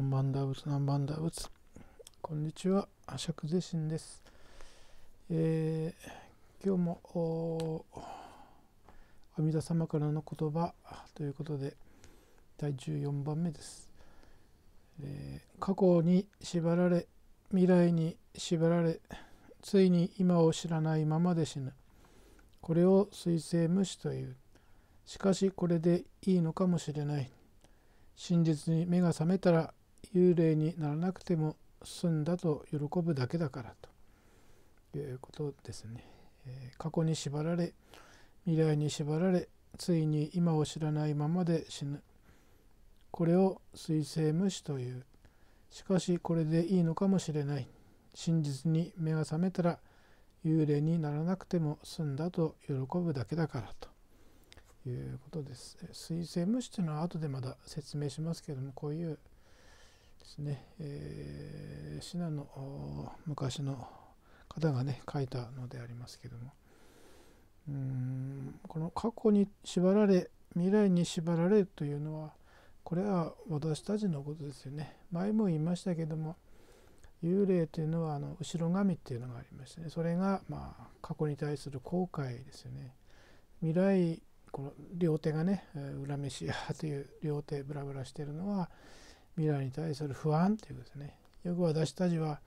南蛮大仏南蛮大仏こんにちは釈是心です、えー、今日も阿弥陀様からの言葉ということで第14番目です、えー、過去に縛られ未来に縛られついに今を知らないままで死ぬこれを水星無視というしかしこれでいいのかもしれない真実に目が覚めたら幽霊にならなくても済んだと喜ぶだけだからということですね。え過去に縛られ未来に縛られついに今を知らないままで死ぬこれを水星無視というしかしこれでいいのかもしれない真実に目が覚めたら幽霊にならなくても済んだと喜ぶだけだからということです。水星無視というのは後でまだ説明しますけどもこういうですね、えー、信の昔の方がね書いたのでありますけどもうんこの過去に縛られ未来に縛られるというのはこれは私たちのことですよね前も言いましたけども幽霊というのはあの後ろ髪っていうのがありましてねそれがまあ過去に対する後悔ですよね未来この両手がね恨めしやという両手ブラブラしてるのは未来に対する不安ということですねよく私たちは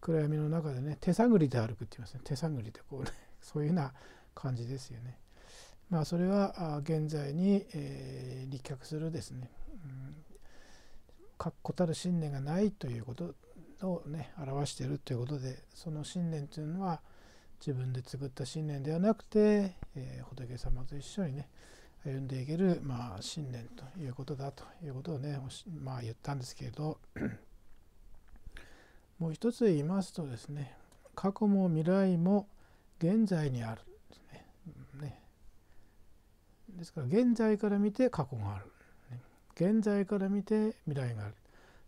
暗闇の中でね手探りで歩くって言いますね手探りでこうね そういうような感じですよね。まあ、それは現在に、えー、立脚するですね、うん、確固たる信念がないということをね表しているということでその信念というのは自分で作った信念ではなくて、えー、仏様と一緒にね生んでいける、まあ、信念ということだということをね、まあ、言ったんですけれど もう一つ言いますとですね過去も未来も現在にあるですね。ねですから現在から見て過去がある、現在から見て未来がある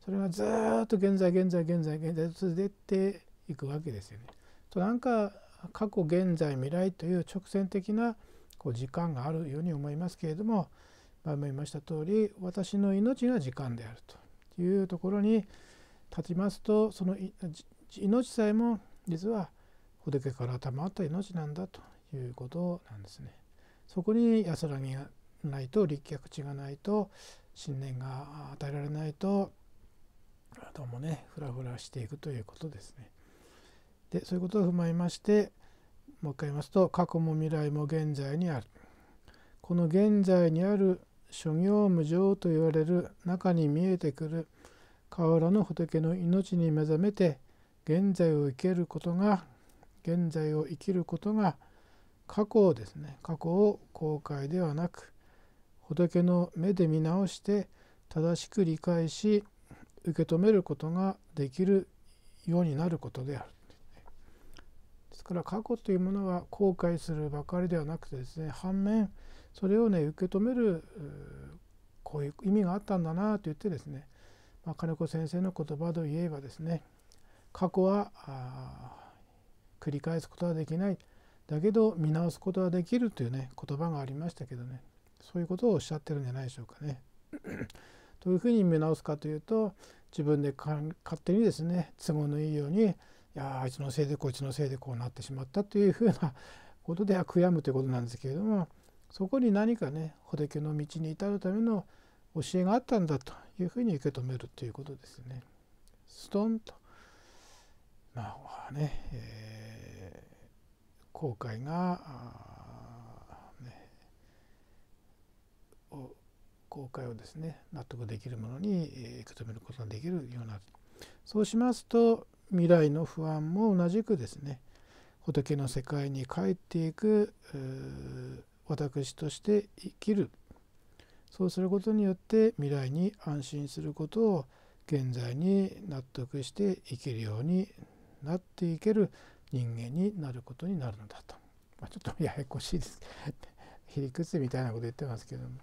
それがずっと現在現在現在現在と出ていくわけですよね。となんか過去現在未来という直線的なこう時間があるように思いますけれども前も言いました通り私の命が時間であるというところに立ちますとその命さえも実は仏から賜った命なんだということなんですね。そこに安らぎがないと立脚地がないと信念が与えられないとどうもねフラフラしていくということですね。でそういうことを踏まえましてもう一回言いますと過去も未来も現在にあるこの現在にある諸行無常と言われる中に見えてくる河原の仏の命に目覚めて現在を生けることが現在を生きることが過去をですね過去を後悔ではなく仏の目で見直して正しく理解し受け止めることができるようになることであるですから過去というものは後悔するばかりではなくてですね反面それをね受け止めるこういう意味があったんだなと言ってですね、まあ、金子先生の言葉で言えばですね過去は繰り返すことはできないだけど見直すことはできるというね言葉がありましたけどねそういうことをおっしゃってるんじゃないでしょうかね。どういうふうに見直すかというと自分で勝手にですね都合のいいようにやあいつのせいでこいつのせいでこうなってしまったというふうなことでは悔やむということなんですけれどもそこに何かね仏の道に至るための教えがあったんだというふうに受け止めるということですね。ストンとまあね、えー、後悔が、ね、後悔をですね納得できるものに受け止めることができるようなそうしますと未来の不安も同じくですね仏の世界に帰っていく私として生きるそうすることによって未来に安心することを現在に納得して生きるようになっていける人間になることになるのだと、まあ、ちょっとややこしいです ひりくつみたいなこと言ってますけども、ま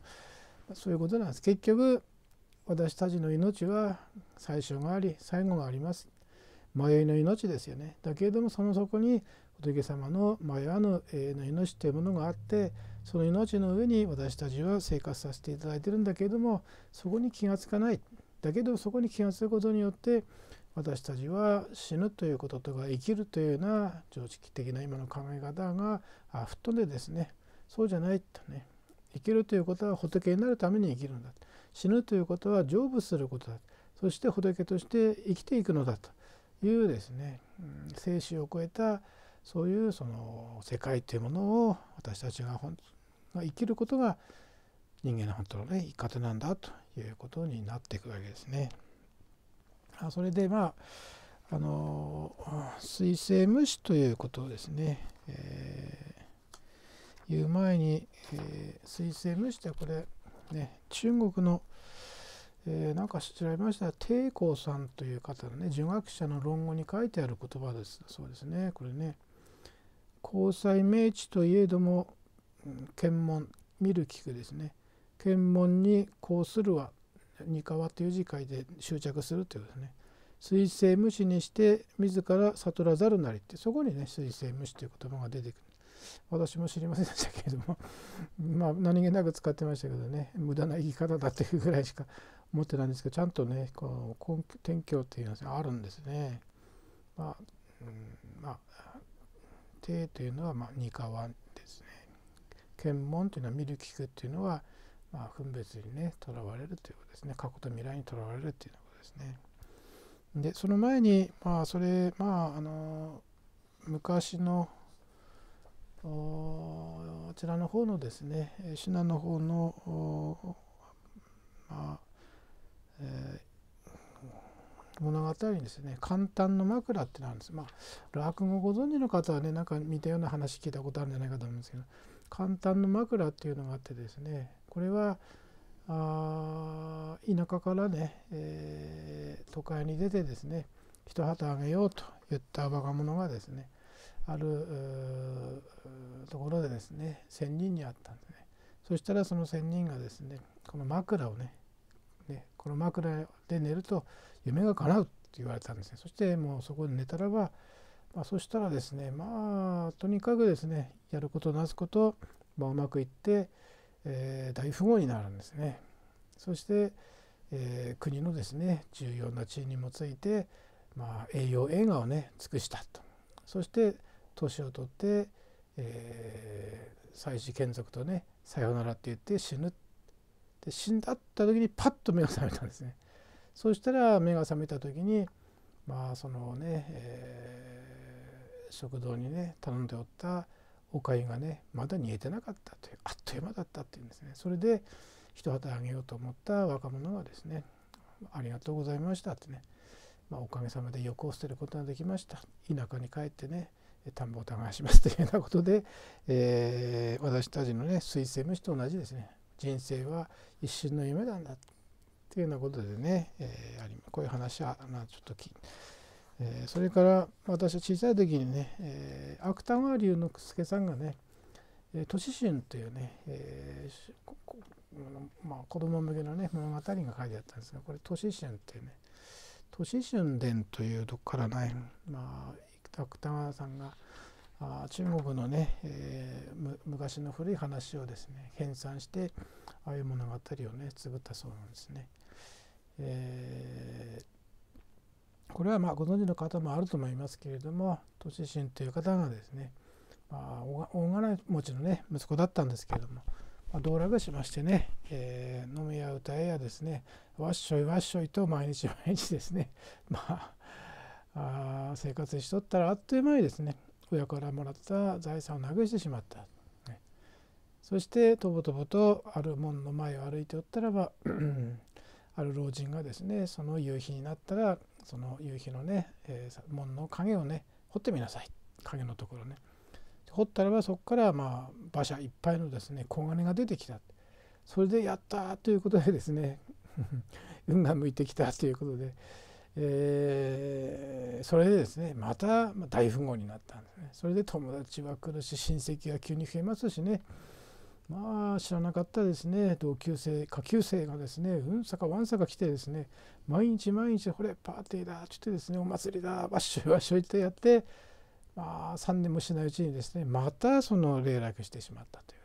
あ、そういうことなんです結局私たちの命は最初があり最後があります迷いの命ですよねだけれどもその底に仏様の迷わぬ永遠の命というものがあってその命の上に私たちは生活させていただいてるんだけれどもそこに気がつかないだけどそこに気がつくことによって私たちは死ぬということとか生きるというような常識的な今の考え方が吹っ飛んでですねそうじゃないとね生きるということは仏になるために生きるんだ死ぬということは成仏することだそして仏として生きていくのだというですね生死を超えたそういうその世界というものを私たちが生きることが人間の本当の、ね、生き方なんだということになっていくわけですね。あそれでまああの水星無視ということをですね、えー、言う前に、えー、水星無視ってこれ、ね、中国の、えー、なんか調べましたら帝光さんという方のね儒学者の論語に書いてある言葉ですそうですねこれね交際明治といえども検問見る聞くですね検問にこうするはにかわという字書いて執着するということですね水性無視にして自ら悟らざるなりってそこにね水性無視という言葉が出てくる私も知りませんでしたけれども まあ何気なく使ってましたけどね無駄な生き方だっていうぐらいしか思ってないんですけどちゃんとねこの根拠天教っていうのはあるんですね。まあ、うん、まあというのはまあ二川ですね。検問というのは見る聞くっていうのは、まあ、分別にねとらわれるということですね過去と未来にとらわれるっていうことですね。でその前にまあそれまああの昔のあちらの方のですね信濃の方のまあえー、物語にですね「簡単の枕」ってのあるんです。まあ落語ご存知の方はねなんか似たような話聞いたことあるんじゃないかと思うんですけど「簡単の枕」っていうのがあってですねこれはあ田舎からね、えー、都会に出てですね一旗あげようと言った若者がですねあるところでですね仙人に会ったんですねそしたらその仙人がですねこの枕をねね、この枕で寝ると夢が叶うって言われたんですねそしてもうそこで寝たらば、まあ、そしたらですねまあとにかくですねやることなすこと、まあ、うまくいって、えー、大富豪になるんですねそして、えー、国のですね重要な地位にもついて、まあ、栄養栄養をね尽くしたとそして年を取って、えー、祭祀眷属とねさよならって言って死ぬってで死んだった時にパッと目が覚めたんですね。そしたら目が覚めた時にまあそのね、えー、食堂にね頼んでおったおかゆがねまだ煮えてなかったというあっという間だったっていうんですねそれで一旗あげようと思った若者がですね「ありがとうございました」ってね、まあ、おかげさまで欲を捨てることができました田舎に帰ってね田んぼを耕しますというようなことで、えー、私たちのね推薦虫と同じですね人生は一瞬の夢なんだっていうようなことでね、えー、こういう話はまあちょっときえそれから私は小さい時にね、えー、芥川龍之介さんがね「都市春」というね、えーまあ、子供向けのね物語が書いてあったんですがこれ「都市春」っていうね「都市春伝」というとこからないまあ芥川さんがあ中国のね、えー、昔の古い話をですね編纂して「ああいう物語をね綴ったそうなんですね。えー、これはまあご存知の方もあると思いますけれども都知心という方がですね、まあ、大金持ちのね息子だったんですけれども、まあ、道楽しましてね、えー、飲みや歌えやですねわっしょいわっしょいと毎日 毎日ですねまああ生活しとったらあっという間にですね親からもらった財産をなくしてしまったそしてとぼとぼとある門の前を歩いておったらばある老人がですねその夕日になったらその夕日のね、えー、門の影をね掘ってみなさい影のところね掘ったらばそこからまあ馬車いっぱいのですね黄金が出てきたそれでやったということでですね 運が向いてきたということで、えー、それでですねまた大富豪になったんですねそれで友達は来るし親戚が急に増えますしねまあ知らなかったですね同級生下級生がですねうんさかわんさか来てですね毎日毎日これパーティーだちょっとですねお祭りだバッシュバッシュってやってまあ3年もしないうちにですねまたその霊落してしまったという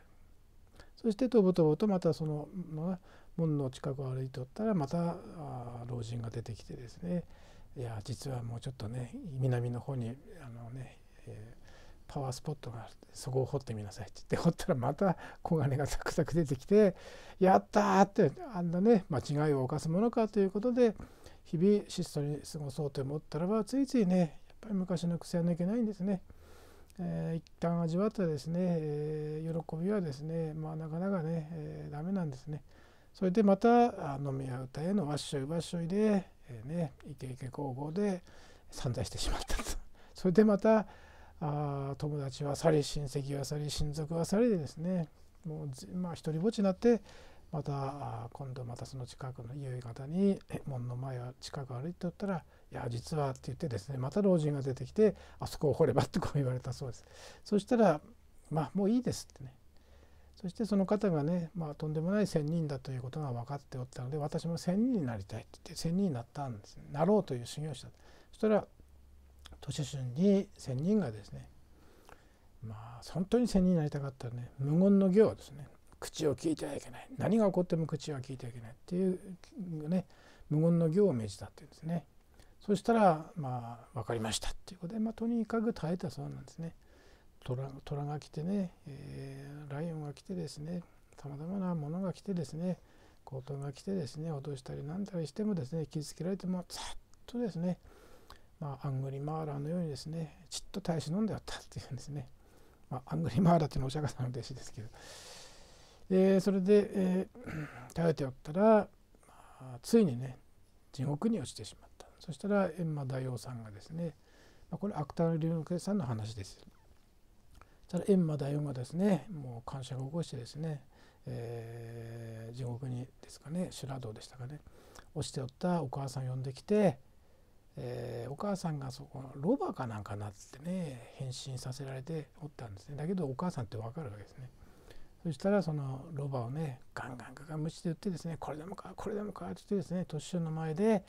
そしてとぼとぼとまたその、まあ、門の近くを歩いとったらまた老人が出てきてですねいや実はもうちょっとね南の方にあのね、えーパワースポットがあるそこを掘ってみなさいって言って掘ったらまた黄金がサクサク出てきてやったってあんなね間違いを犯すものかということで日々質素に過ごそうと思ったらばついついねやっぱり昔の癖は抜けないんですね。えー、一旦味わったですね、えー、喜びはですねまあなかなかね、えー、ダメなんですね。それでまた飲みや歌へのわっしょいわっしょいで、えー、ねイケイケ皇后で散財してしまったと。それでまたあ友達は去り親戚は去り親族は去りでですねもうまあ一りぼっちになってまた今度またその近くのい方に門の前は近く歩いておったら「いや実は」って言ってですねまた老人が出てきて「あそこを掘れば」ってこう言われたそうです。そしたら「まあもういいです」ってねそしてその方がね、まあ、とんでもない仙人だということが分かっておったので私も仙人になりたいって言って仙人になったんです、なろうという修行者そしたら都市春に仙人がですねまあ本当に仙人になりたかったらね無言の行ですね口を聞いてはいけない何が起こっても口は聞いてはいけないっていうね無言の行を命じたっていうんですねそしたらまあ分かりましたっていうことで、まあ、とにかく耐えたそうなんですね虎が来てね、えー、ライオンが来てですねさまざまなものが来てですね強盗が来てですね脅したりなんたりしてもですね傷つけられてもざっとですねまあ、アングリマーラーのようにですねちっと大使飲んであったっていうんですね、まあ、アングリマーラーっていうのはお釈迦さんの弟子ですけどでそれで、えー、頼っておったら、まあ、ついにね地獄に落ちてしまったそしたら閻魔大王さんがですね、まあ、これ芥川龍之介さんの話ですそしたら閻魔大王がですねもう感謝を起こしてですね、えー、地獄にですかね修羅道でしたかね落ちておったお母さん呼んできてえー、お母さんがそこのロバかなんかなってね変身させられておったんですねだけどお母さんって分かるわけですねそしたらそのロバをねガンガンガンガン虫で打ってですねこれでもかこれでもかって言ってですねトッの前で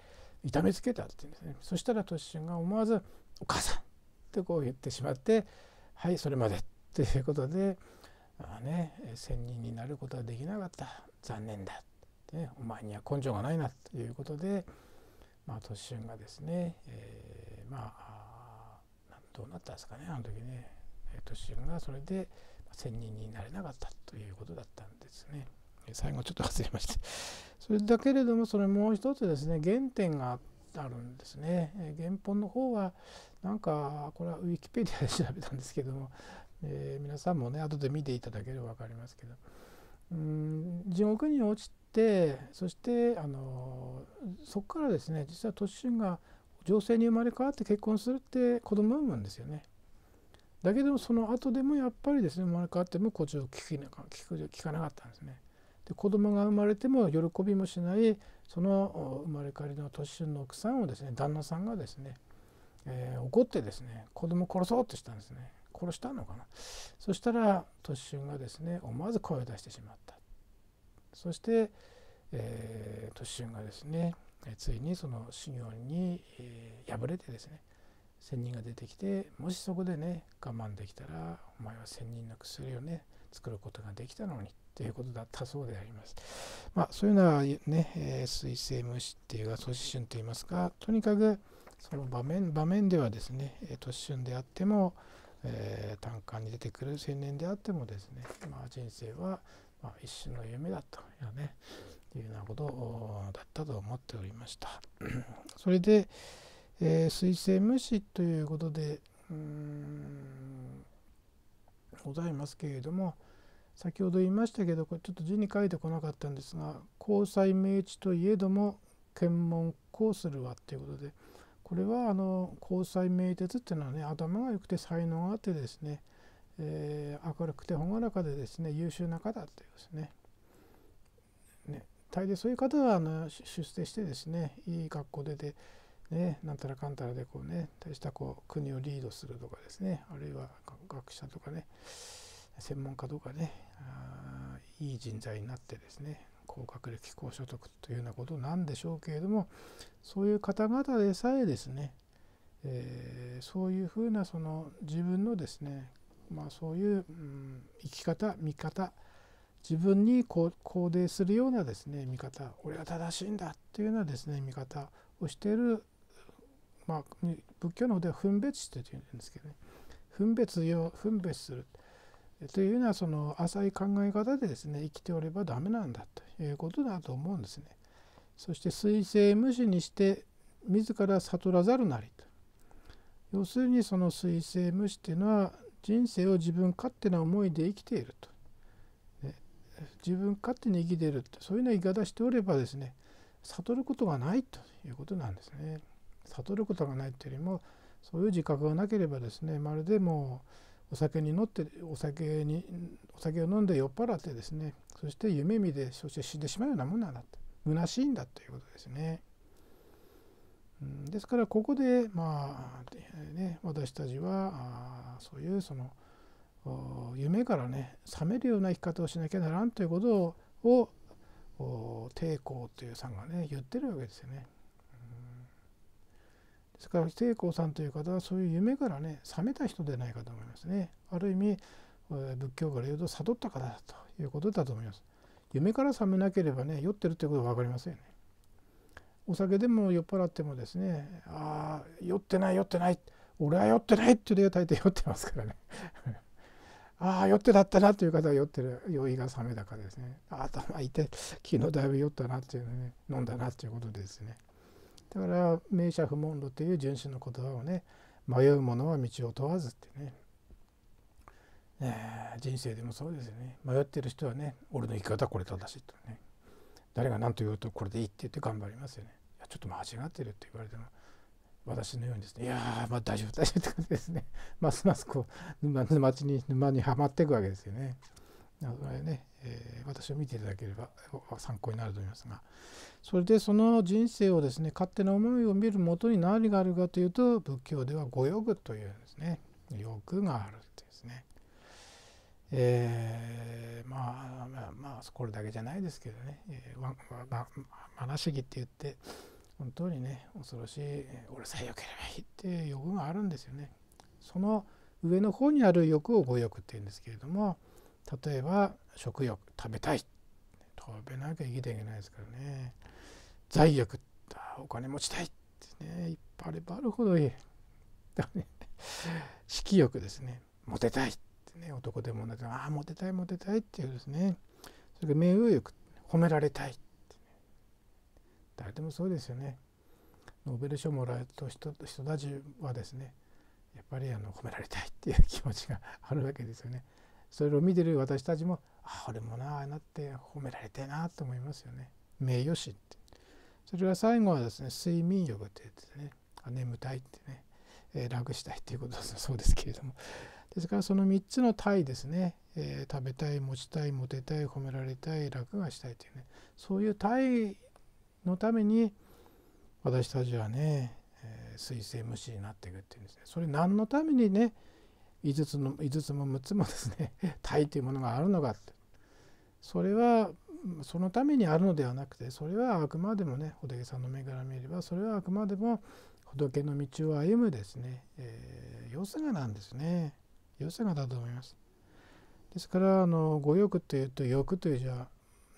痛めつけたって言うんですねそしたらトッが思わず「お母さん!」ってこう言ってしまって「はいそれまで」っていうことでまあね仙人になることはできなかった残念だね、お前には根性がないなということで。まあ、突春がですね、えー、まあどうなったんですかねあの時ね突春がそれで1,000人になれなかったということだったんですね。最後ちょっと忘れました。それだけれどもそれもう一つですね原点があるんですね。原本の方はなんかこれはウィキペディアで調べたんですけども、えー、皆さんもね後で見ていただければ分かりますけど。うん地獄に落ちてそしてあのそこからですね実は突進が女性に生まれ変わって結婚するって子供を産むんですよね。だけどその後でもやっぱりですね生まれ変わってもこっちを聞な聞く聞かなかったんですね。で子供が生まれても喜びもしないその生まれ変わりの年春の奥さんをですね旦那さんがですね、えー、怒ってですね子供殺そうとしたんですね。殺したのかなそしたら突進がですね思わず声を出してしまったそして、えー、突進がですねついにその修行に、えー、敗れてですね仙人が出てきてもしそこでね我慢できたらお前は仙人の薬をね作ることができたのにということだったそうであります。まあ、そういうのはね、えー、星無視っていうか都市春といいますかとにかくその場面場面ではですね都市春であっても、えー、短歌に出てくる青年であってもですね、まあ、人生は、まあ、一瞬の夢だという,、ね、いうようなことだったと思っておりました。それで、えー、星無視ということでんございますけれども先ほど言いましたけどこれちょっと字に書いてこなかったんですが「交際明治といえども検問こうするわ」ということで。これはあの交際名鉄っていうのはね頭が良くて才能があってですね、えー、明るくて朗らかでですね優秀な方だっていうですねね大抵そういう方はあの出世してですねいい格好でで、ね、なんたらかんたらでこうね大したこう国をリードするとかですねあるいは学者とかね専門家とかねあいい人材になってですね高学歴高所得というようなことなんでしょうけれどもそういう方々でさえですね、えー、そういうふうなその自分のですねまあそういう、うん、生き方見方自分に肯定するようなですね見方俺は正しいんだというようなですね見方をしている、まあ、仏教の方では分別してというんですけどね分別を分別するというのはその浅い考え方でですね生きておればダメなんだということだと思うんですね。そして水星無視にして自ら悟らざるなりと。要するにその彗星無視っていうのは人生を自分勝手な思いで生きていると。ね、自分勝手に生きているってそういうのう言い方しておればですね悟ることがないということなんですね。悟ることがないというよりもそういう自覚がなければですねまるでもうお酒に乗ってお酒にお酒を飲んで酔っ払ってですねそして夢見でそして死んでしまうようなもんなんだって虚しいんだということですね。ん、ですからここでまあね私たちはそういうその夢からね覚めるような生き方をしなきゃならんということを抵抗というさんがね言ってるわけですよね。ですから聖光さんという方はそういう夢からね覚めた人でないかと思いますねある意味仏教から言うと悟った方だということだと思います夢から覚めなければね酔ってるということは分かりませんよねお酒でも酔っ払ってもですねああ酔ってない酔ってない俺は酔ってないっていう例は大抵酔ってますからね ああ酔ってだったなという方は酔ってる酔いが覚めたからですね頭痛い昨日だいぶ酔ったなっていうのね飲んだなっていうことですねだから名車不問路という純守の言葉をね迷う者は道を問わずってね、え人生でもそうですよね迷ってる人はね俺の生き方これ正しいとね誰が何と言うとこれでいいって言って頑張りますよねいやちょっと間違ってるって言われても私のようにですねいやまあ大丈夫大丈夫ってですねますますこう沼沼に沼にはまっていくわけですよね。だからね私を見ていただければ参考になると思いますがそれでその人生をですね勝手な思いを見るもとに何があるかというと仏教では五欲というんですね欲があるってですね。えー、まあまあ、まあ、これだけじゃないですけどね、えー、わまなしぎって言って本当にね恐ろしい俺さえよければいいっていう欲があるんですよね。その上の方にある欲を五欲って言うんですけれども例えば食欲食べたい食べなきゃ生きていけないですからね罪悪お金持ちたいってねいっぱいあればあるほどいい。色欲ですねモテたいってね男でも女でもああモテたいモテたいっていうですねそれから名誉欲褒められたいって、誰でもそうですよねノーベル賞もらえと人人たちはですねやっぱりあの褒められたいっていう気持ちがあるわけですよねそれを見てる私たちもあ俺もなあなって褒められてなと思いますよね名誉心ってそれは最後はですね睡眠欲って言ってね眠たいってね、えー、楽したいっていうことだそうですけれどもですからその3つの体ですね、えー、食べたい持ちたいモテたい褒められたい楽がしたいというねそういう体のために私たちはね、えー、水星無視になっていくっていうんですねそれ何のためにね5つの5つも6つもですね 体というものがあるのかってそれはそのためにあるのではなくてそれはあくまでもね仏さんの目から見ればそれはあくまでも仏の道を歩むですね、えー、よがなんですねよせがだと思いますですからあの五欲というと欲という字は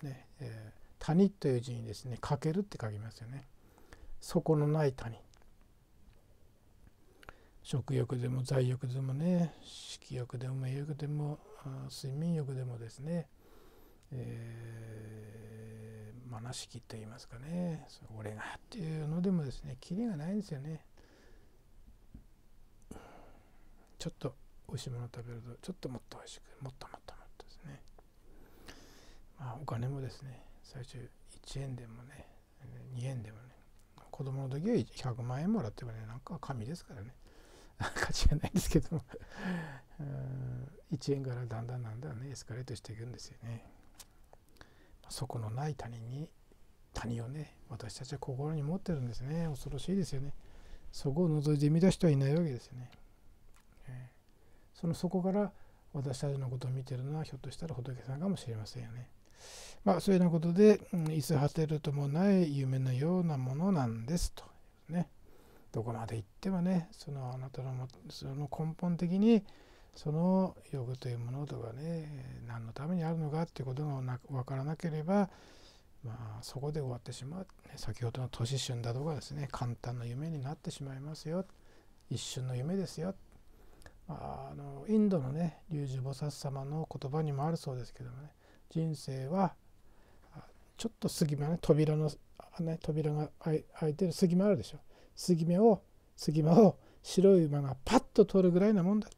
ね、えー、谷という字にですね欠けるって書きますよね底のない谷食欲でも財欲でもね色欲でも名欲でも睡眠欲でもですね、えー、まなしきと言いますかね俺がっていうのでもですねキリがないんですよねちょっと美味しいもの食べるとちょっともっと美味しくもっともっともっとですねまあお金もですね最初1円でもね2円でもね子供の時は100万円もらってもねなんか紙ですからね 価値がないんですけども1円からだんだんだんだんねエスカレートしていくんですよね。そこのない谷に谷をね私たちは心に持ってるんですね恐ろしいですよね。そこを覗いて見出しはいないわけですよね。その底から私たちのことを見てるのはひょっとしたら仏さんかもしれませんよね。まあそういうようなことで、うん、いつ果てるともない夢のようなものなんですとね。どこまで行ってもねそのあなたのその根本的にその欲というものとかね何のためにあるのかっていうことが分からなければ、まあ、そこで終わってしまう先ほどの都市春だとかですね簡単な夢になってしまいますよ一瞬の夢ですよ、まあ、あのインドのね龍樹菩薩様の言葉にもあるそうですけどもね人生はちょっと隙間ね扉の、ね、扉が開いてる隙間あるでしょ。杉目を杉間を白い馬がパッと通るぐらいなもんだ、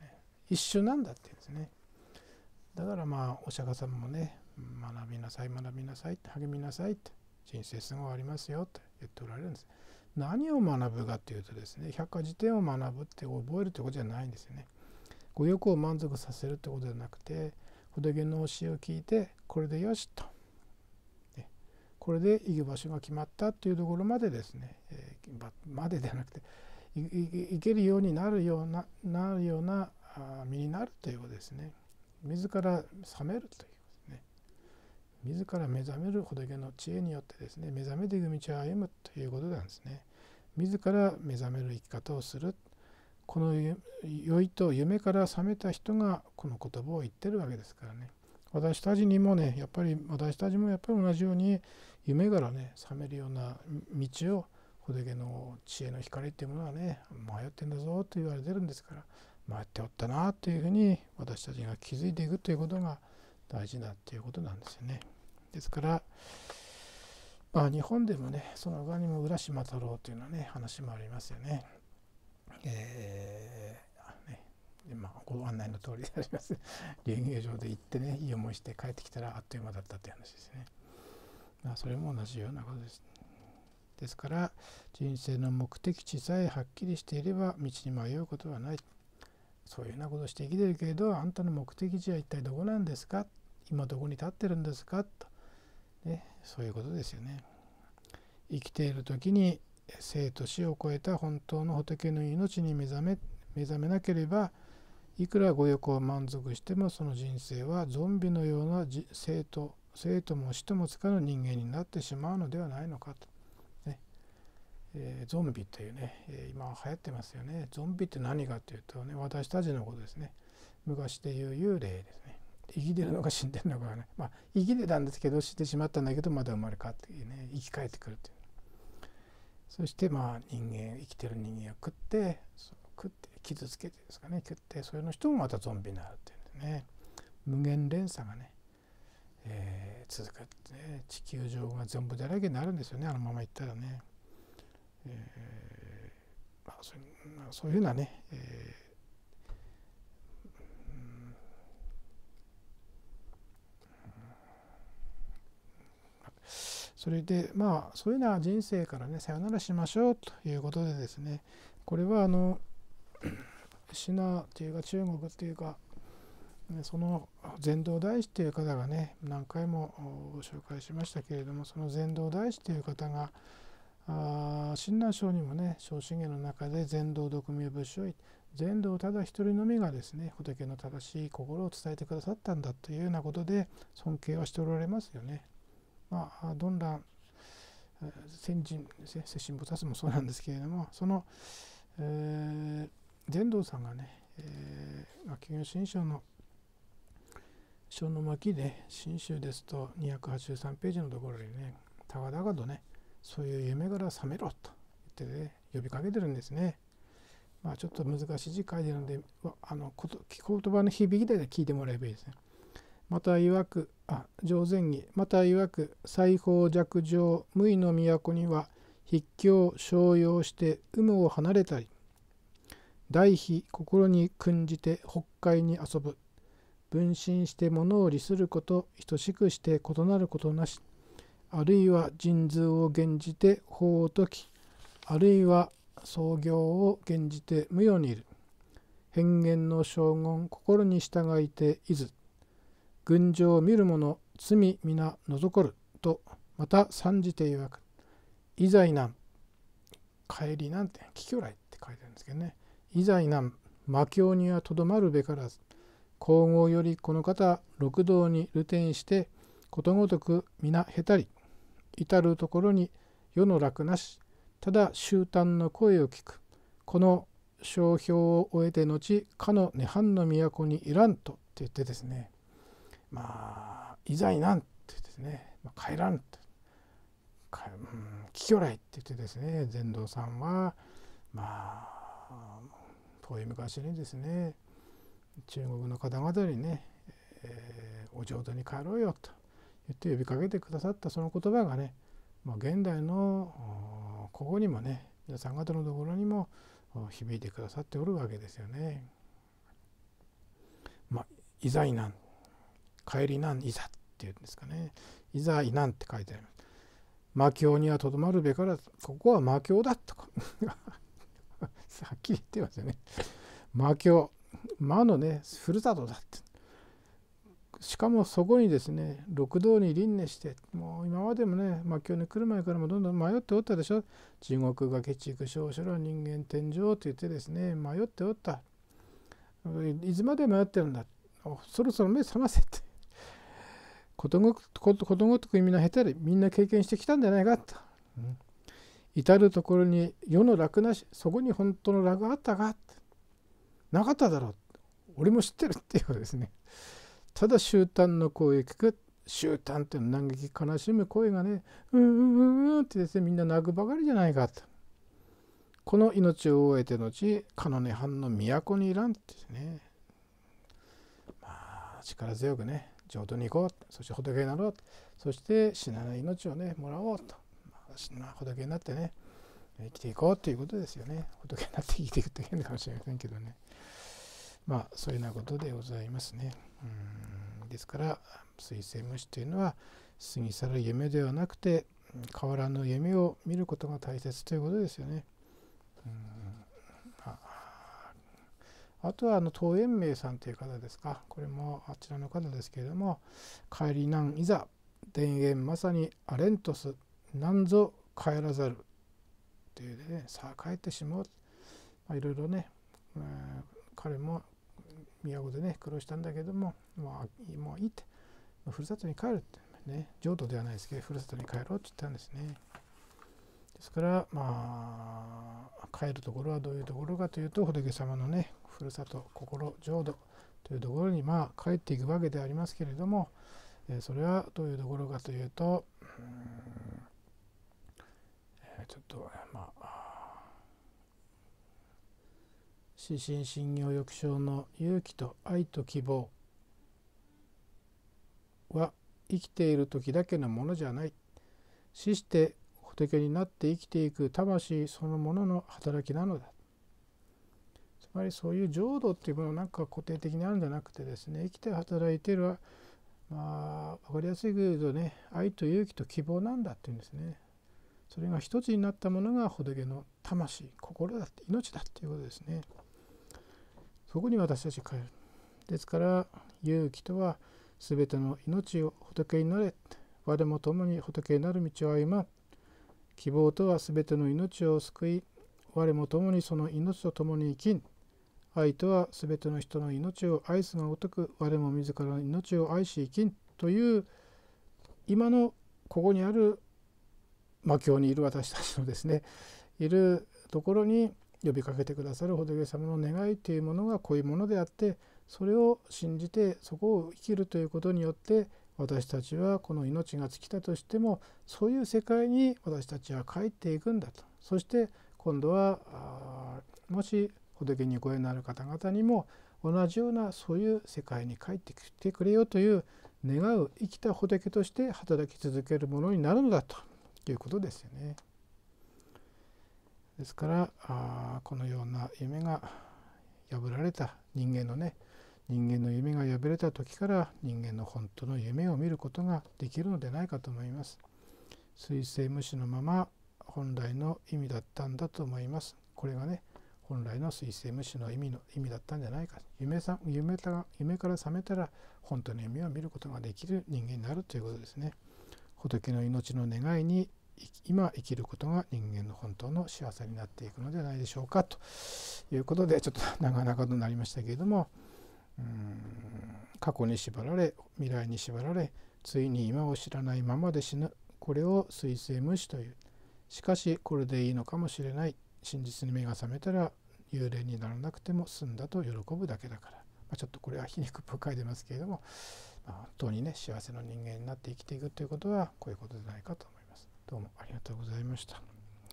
ね、一瞬なんだって言うんですねだからまあお釈迦様もね学びなさい学びなさい励みなさいって人生すごいありますよって言っておられるんです何を学ぶかっていうとですね百科事典を学ぶって覚えるってことじゃないんですよねご欲を満足させるってことじゃなくて仏の教えを聞いてこれでよしとこれで行く場所が決まったっていうところまでですね、えー、までではなくて行けるようになるようななるような身になるということですね自ら覚めるということですね自ら目覚める仏の知恵によってですね目覚めていく道を歩むということなんですね自ら目覚める生き方をするこの酔いと夢から覚めた人がこの言葉を言ってるわけですからね。私たちにもねやっぱり私たちもやっぱり同じように夢からね覚めるような道を仏の知恵の光っていうものはね迷ってんだぞと言われてるんですから迷っておったなというふうに私たちが気づいていくということが大事だっていうことなんですよね。ですから、まあ、日本でもねその他にも浦島太郎というのはね話もありますよね。えーまあ、ご案内の通りであります竜芸場で行ってねいい思いして帰ってきたらあっという間だったっていう話ですね、まあ、それも同じようなことですですから人生の目的地さえはっきりしていれば道に迷うことはないそういうようなことをして生きてるけれどあんたの目的地は一体どこなんですか今どこに立ってるんですかと、ね、そういうことですよね生きている時に生と死を超えた本当の仏の命に目覚め目覚めなければいくら五欲を満足してもその人生はゾンビのような生徒生徒も死ともつかぬ人間になってしまうのではないのかと。ねえー、ゾンビというね、えー、今流行ってますよね。ゾンビって何かというとね私たちのことですね。昔でいう幽霊ですね。生きてるのか死んでるのかはね、まあ、生きてたんですけど死んでしまったんだけどまだ生まれ変わってね生き返ってくるというそしてまあ人間生きてる人間を食って食って傷つけてですかね蹴ってそれの人もまたゾンビになるっていうんでね無限連鎖がね、えー、続くってね地球上が全部だらけになるんですよねあのままいったらね、えー、まあ、そそういうようなね、えーそれでまあそういうのうな人生からねさよならしましょうということでですねこれはあのシナっていうか中国っていうかその禅道大師という方がね何回もご紹介しましたけれどもその禅道大師という方が親鸞聖にもね聖信玄の中で禅道独名仏師禅道ただ一人のみがですね仏の正しい心を伝えてくださったんだというようなことで尊敬はしておられますよね。まあ、どんな先人ですね世神菩薩もそうなんですけれどもその、えー伝道さんがね、えー、新書の書の巻で新州ですと283ページのところにねたかだかとねそういう夢から覚めろと言って、ね、呼びかけてるんですね。まあ、ちょっと難しい字書いてるんであのこと言葉の響きで聞いてもらえばいいですね。またいわくあ上前儀またいわく裁縫弱上無為の都には筆境商用して有無を離れたり大悲心に訓じて北海に遊ぶ分身して物を利すること等しくして異なることなしあるいは人通を現じて法を解きあるいは創業を現じて無用にいる変幻の将軍心に従いていず群青を見る者罪皆のぞこるとまた参じて曰くいざいなん帰りなんて聞きょらいって書いてあるんですけどねいざいな魔境にはとどまるべからず皇后よりこの方六道に流転してことごとく皆へたり至るところに世の楽なしただ終端の声を聞くこの商標を終えて後かの涅槃の都にいらんとって言ってですねまあいざいなんって言ってですね、まあ、帰らんと帰うん帰去来って言ってですね禅道さんはまあ遠い昔にですね中国の方々にね、えー、お浄土に帰ろうよと言って呼びかけてくださったその言葉がね、ま現代のここにもね皆さん方のところにも響いてくださっておるわけですよね。まあ、いざいなん帰りなんいざっていうんですかねいざいなんって書いてあります。魔境にはとどまるべからここは魔境だとかは っきり言ってますよね。魔教魔のねふるさとだってしかもそこにですね六道に輪廻してもう今までもね魔教に来る前からもどんどん迷っておったでしょ地獄が鬼畜小書の人間天井と言ってですね迷っておったいつまで迷ってるんだそろそろ目覚ませってことごとくみんな下手でみんな経験してきたんじゃないかと。うん至る所に世の楽なしそこに本当の楽があったかなかっただろう俺も知ってるっていうことですねただ終端の声聞く終端っていうの嘆き悲しむ声がねうんうんうんうんってですねみんな泣くばかりじゃないかとこの命を終えて後カノネ藩の都にいらんってねまあ力強くね浄土に行こうそして仏になろうそして死なない命をねもらおうと仏になってね生きていこうということですよね仏になって生きていくって変かもしれませんけどねまあそういうようなことでございますねうんですから水星無視というのは過ぎ去る夢ではなくて変わらぬ夢を見ることが大切ということですよねうんあとはあの東園明さんという方ですかこれもあちらの方ですけれども「帰り難いざ田園まさにアレントスなんぞ帰らざるっていうねさあ帰ってしまう、まあ、いろいろね、えー、彼も都でね苦労したんだけども、まあ、もういいってふるさとに帰るってね浄土ではないですけどふるさとに帰ろうって言ったんですねですからまあ帰るところはどういうところかというと仏様のねふるさと心浄土というところにまあ帰っていくわけでありますけれども、えー、それはどういうところかというとうんちょっとまあ死神信用抑症の勇気と愛と希望は生きている時だけのものじゃない死して仏になって生きていく魂そのものの働きなのだつまりそういう浄土っていうものなんか固定的にあるんじゃなくてですね生きて働いてるはまあ分かりやすいけどね愛と勇気と希望なんだっていうんですね。それが一つになったものが仏の魂心だって命だっていうことですねそこに私たち帰るですから勇気とは全ての命を仏になれ我も共に仏になる道を歩ま希望とは全ての命を救い我も共にその命と共に生きん愛とは全ての人の命を愛すがごとく我も自らの命を愛し生きんという今のここにある魔境にいる私たちのですねいるところに呼びかけてくださる仏様の願いというものがこういうものであってそれを信じてそこを生きるということによって私たちはこの命が尽きたとしてもそういう世界に私たちは帰っていくんだとそして今度はもし仏にご縁のある方々にも同じようなそういう世界に帰ってきてくれよという願う生きた仏として働き続けるものになるのだということですよね。ですからあこのような夢が破られた人間のね人間の夢が破れた時から人間の本当の夢を見ることができるのではないかと思います。彗星無視のまま本来の意味だったんだと思います。これがね本来の彗星無視の意味の意味だったんじゃないか夢さ夢た夢から覚めたら本当の夢を見ることができる人間になるということですね。仏の命の願いに今生きることが人間の本当の幸せになっていくのではないでしょうかということでちょっと長々となりましたけれどもん過去に縛られ未来に縛られついに今を知らないままで死ぬこれを水星無視というしかしこれでいいのかもしれない真実に目が覚めたら幽霊にならなくても済んだと喜ぶだけだから、まあ、ちょっとこれは皮肉深いてますけれどもあ、本当にね幸せの人間になって生きていくということはこういうことじゃないかと思います。どうもありがとうございました。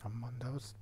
アンマンダウス